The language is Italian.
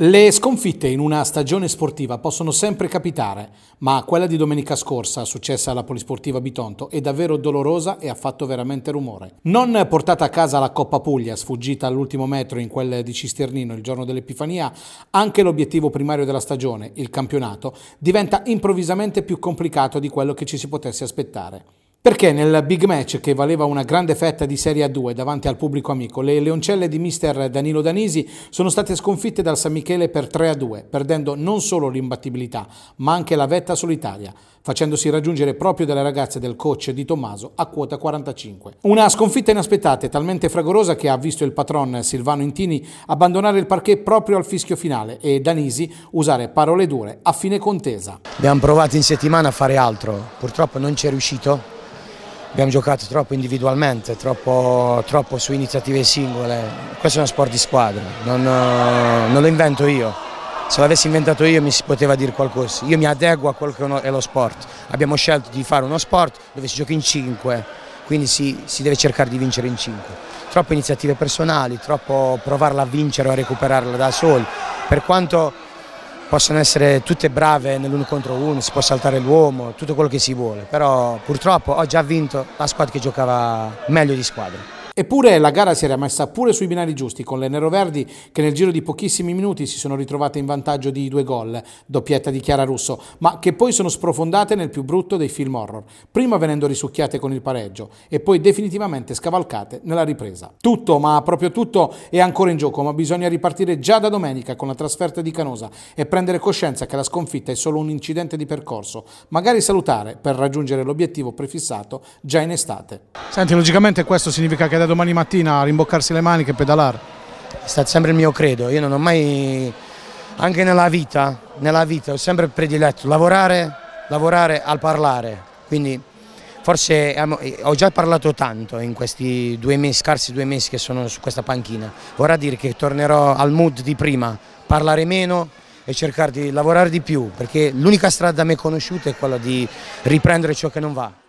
Le sconfitte in una stagione sportiva possono sempre capitare, ma quella di domenica scorsa, successa alla Polisportiva Bitonto, è davvero dolorosa e ha fatto veramente rumore. Non portata a casa la Coppa Puglia, sfuggita all'ultimo metro in quel di Cisternino il giorno dell'Epifania, anche l'obiettivo primario della stagione, il campionato, diventa improvvisamente più complicato di quello che ci si potesse aspettare. Perché nel big match che valeva una grande fetta di Serie A2 davanti al pubblico amico, le leoncelle di mister Danilo Danisi sono state sconfitte dal San Michele per 3-2, perdendo non solo l'imbattibilità, ma anche la vetta solitaria, facendosi raggiungere proprio dalle ragazze del coach di Tommaso a quota 45. Una sconfitta inaspettata e talmente fragorosa che ha visto il patron Silvano Intini abbandonare il parquet proprio al fischio finale e Danisi usare parole dure a fine contesa. Abbiamo provato in settimana a fare altro, purtroppo non ci è riuscito abbiamo giocato troppo individualmente, troppo, troppo, su iniziative singole. Questo è uno sport di squadra, non, eh, non lo invento io. Se l'avessi inventato io mi si poteva dire qualcosa. Io mi adeguo a quello che è lo sport. Abbiamo scelto di fare uno sport dove si gioca in cinque, quindi si, si deve cercare di vincere in cinque. Troppe iniziative personali, troppo provarla a vincere o a recuperarla da soli. Per quanto possono essere tutte brave nell'uno contro uno, si può saltare l'uomo, tutto quello che si vuole, però purtroppo oggi ha vinto la squadra che giocava meglio di squadra. Eppure la gara si era messa pure sui binari giusti, con le neroverdi che nel giro di pochissimi minuti si sono ritrovate in vantaggio di due gol, doppietta di Chiara Russo, ma che poi sono sprofondate nel più brutto dei film horror, prima venendo risucchiate con il pareggio e poi definitivamente scavalcate nella ripresa. Tutto, ma proprio tutto, è ancora in gioco, ma bisogna ripartire già da domenica con la trasferta di Canosa e prendere coscienza che la sconfitta è solo un incidente di percorso, magari salutare per raggiungere l'obiettivo prefissato già in estate. Senti, logicamente questo significa che da domani mattina a rimboccarsi le maniche e pedalare? È stato sempre il mio credo, io non ho mai, anche nella vita, nella vita ho sempre prediletto lavorare, lavorare al parlare, quindi forse ho già parlato tanto in questi due mesi, scarsi due mesi che sono su questa panchina, vorrà dire che tornerò al mood di prima, parlare meno, e cercare di lavorare di più, perché l'unica strada a me conosciuta è quella di riprendere ciò che non va.